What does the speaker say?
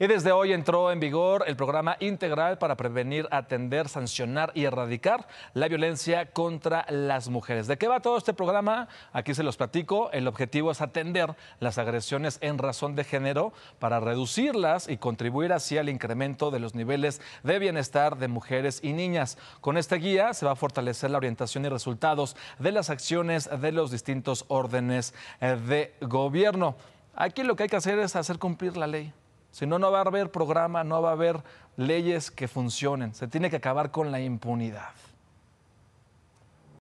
Y desde hoy entró en vigor el programa integral para prevenir, atender, sancionar y erradicar la violencia contra las mujeres. ¿De qué va todo este programa? Aquí se los platico. El objetivo es atender las agresiones en razón de género para reducirlas y contribuir así al incremento de los niveles de bienestar de mujeres y niñas. Con esta guía se va a fortalecer la orientación y resultados de las acciones de los distintos órdenes eh, de gobierno. Aquí lo que hay que hacer es hacer cumplir la ley. Si no, no va a haber programa, no va a haber leyes que funcionen. Se tiene que acabar con la impunidad.